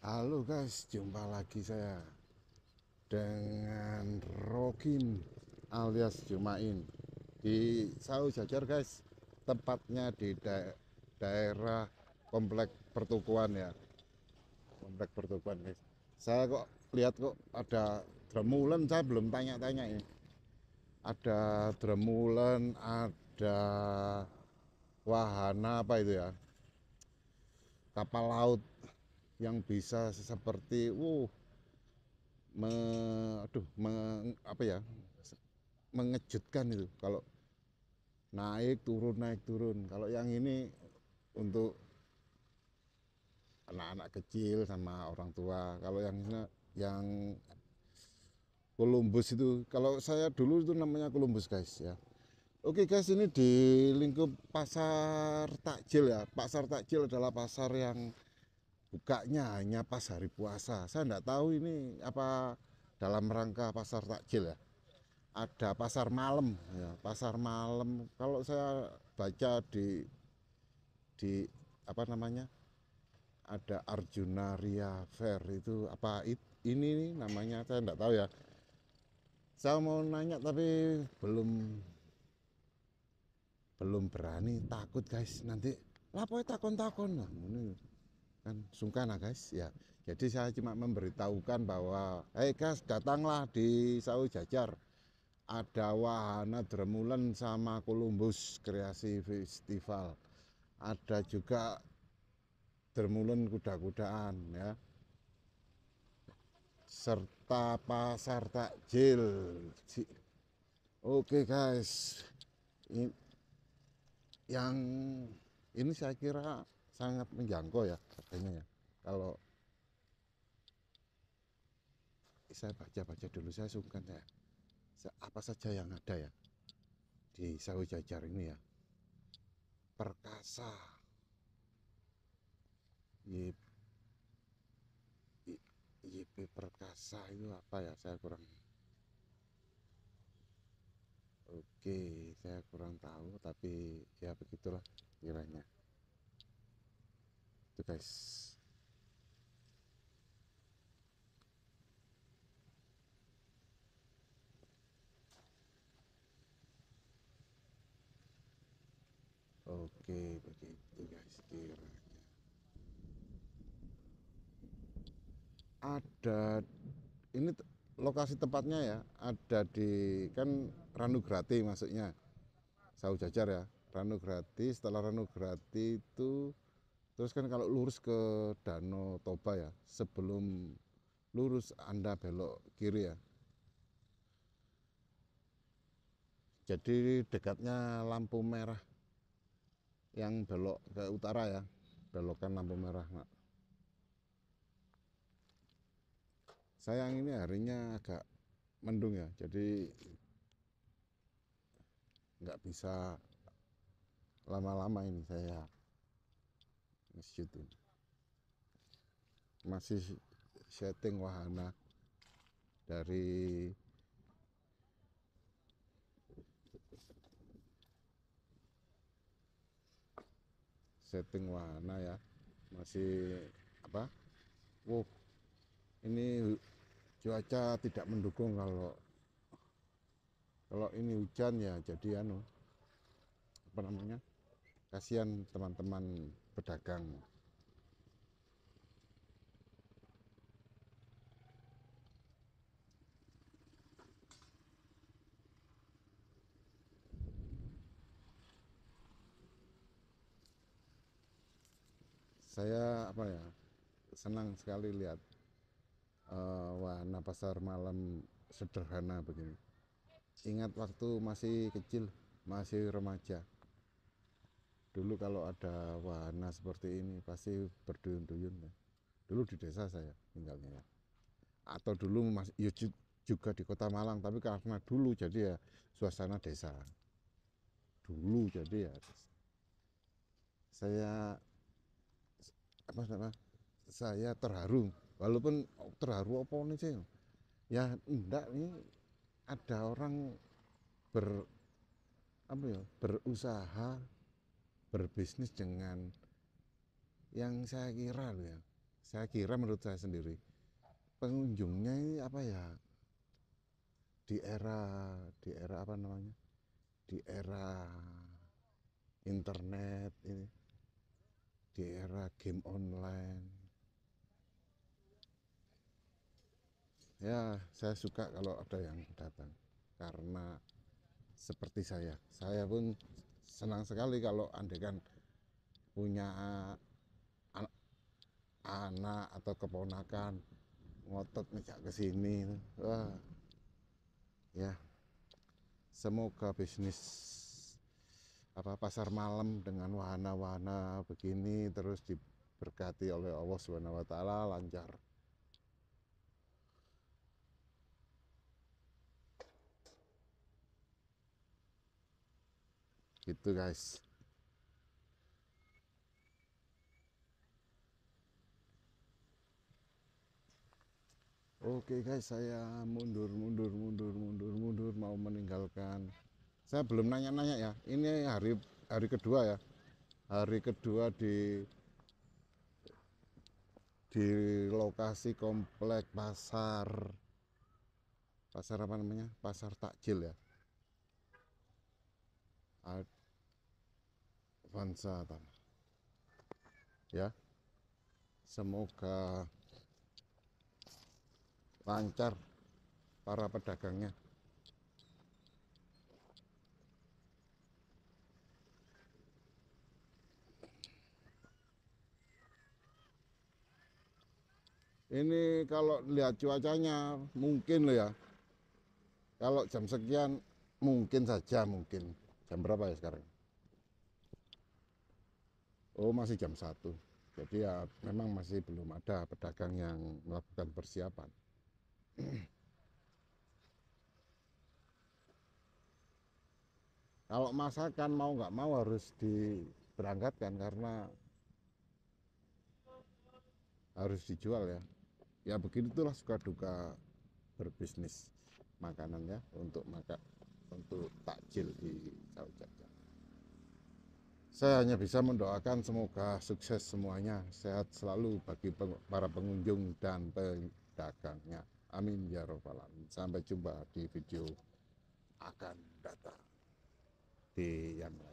Halo guys, jumpa lagi saya dengan Rokin alias Jumain di Sau Jajar guys, tempatnya di da daerah komplek pertukuan ya, komplek pertukuan guys. Saya kok lihat kok ada dremulen, saya belum tanya-tanya ini. Ada dremulen, ada wahana apa itu ya, kapal laut yang bisa seperti wow me, aduh me, apa ya mengejutkan itu kalau naik turun naik turun kalau yang ini untuk anak-anak kecil sama orang tua kalau yang yang Columbus itu kalau saya dulu itu namanya Columbus guys ya Oke guys ini di lingkup pasar takjil ya pasar takjil adalah pasar yang bukanya hanya pas hari puasa. Saya tidak tahu ini apa dalam rangka pasar takjil ya. Ada pasar malam ya, pasar malam. Kalau saya baca di di apa namanya? ada Arjunaria Fair itu apa it, ini nih namanya saya tidak tahu ya. Saya mau nanya tapi belum belum berani takut guys nanti lapor takon-takon lah kan sungkana guys ya jadi saya cuma memberitahukan bahwa hey guys datanglah di sawi Jajar ada wahana Dremulen sama kolumbus Kreasi Festival ada juga Dremulen kuda-kudaan ya serta pasar takjil oke guys ini, yang ini saya kira sangat menjangkau ya katanya ya kalau saya baca-baca dulu saya sungkan ya apa saja yang ada ya di sawi jajar ini ya perkasa YP, YP perkasa itu apa ya saya kurang oke saya kurang tahu tapi ya begitulah kiranya Oke, begitu guys kiranya. Ada ini lokasi tepatnya ya, ada di kan Ranu Grati maksudnya. Sau Jajar ya, ranu gratis. setelah ranu gratis itu Terus kan kalau lurus ke Danau Toba ya, sebelum lurus Anda belok kiri ya. Jadi dekatnya lampu merah yang belok ke utara ya, belokan lampu merah. Nak. Sayang ini harinya agak mendung ya, jadi nggak bisa lama-lama ini saya masjid ini masih setting wahana dari setting wahana ya masih apa wow ini cuaca tidak mendukung kalau kalau ini hujan ya jadi anu apa namanya kasihan teman-teman pedagang saya apa ya senang sekali lihat uh, eh, warna pasar malam sederhana begini ingat waktu masih kecil masih remaja dulu kalau ada wahana seperti ini pasti berduyun-duyun ya. dulu di desa saya tinggalnya ya atau dulu masih ya juga di kota Malang tapi karena dulu jadi ya suasana desa dulu jadi ya saya apa namanya, saya terharu walaupun terharu apa nih sih ya enggak nih ada orang ber apa ya berusaha berbisnis dengan yang saya kira loh ya saya kira menurut saya sendiri pengunjungnya ini apa ya di era di era apa namanya di era internet ini di era game online ya saya suka kalau ada yang datang karena seperti saya saya pun senang sekali kalau andekan punya an ah, anak atau keponakan ngotot ngejak ke sini wah ya semoga bisnis apa pasar malam dengan wahana-wahana begini terus diberkati oleh Allah Subhanahu wa taala lancar gitu guys Oke guys saya mundur mundur mundur mundur mundur mau meninggalkan saya belum nanya-nanya ya ini hari hari kedua ya hari kedua di di lokasi komplek pasar pasar apa namanya pasar takjil ya bangsa tanah. Ya. Semoga lancar para pedagangnya. Ini kalau lihat cuacanya mungkin loh ya. Kalau jam sekian mungkin saja mungkin. Jam berapa ya sekarang? Oh masih jam 1. Jadi ya memang masih belum ada pedagang yang melakukan persiapan. Kalau masakan mau nggak mau harus diberangkatkan karena harus dijual ya. Ya begitulah suka duka berbisnis makanan ya untuk maka untuk takjil di saya hanya bisa mendoakan semoga sukses semuanya, sehat selalu bagi peng para pengunjung dan pedagangnya. Amin ya robbal alamin. Sampai jumpa di video akan datang di yang lain.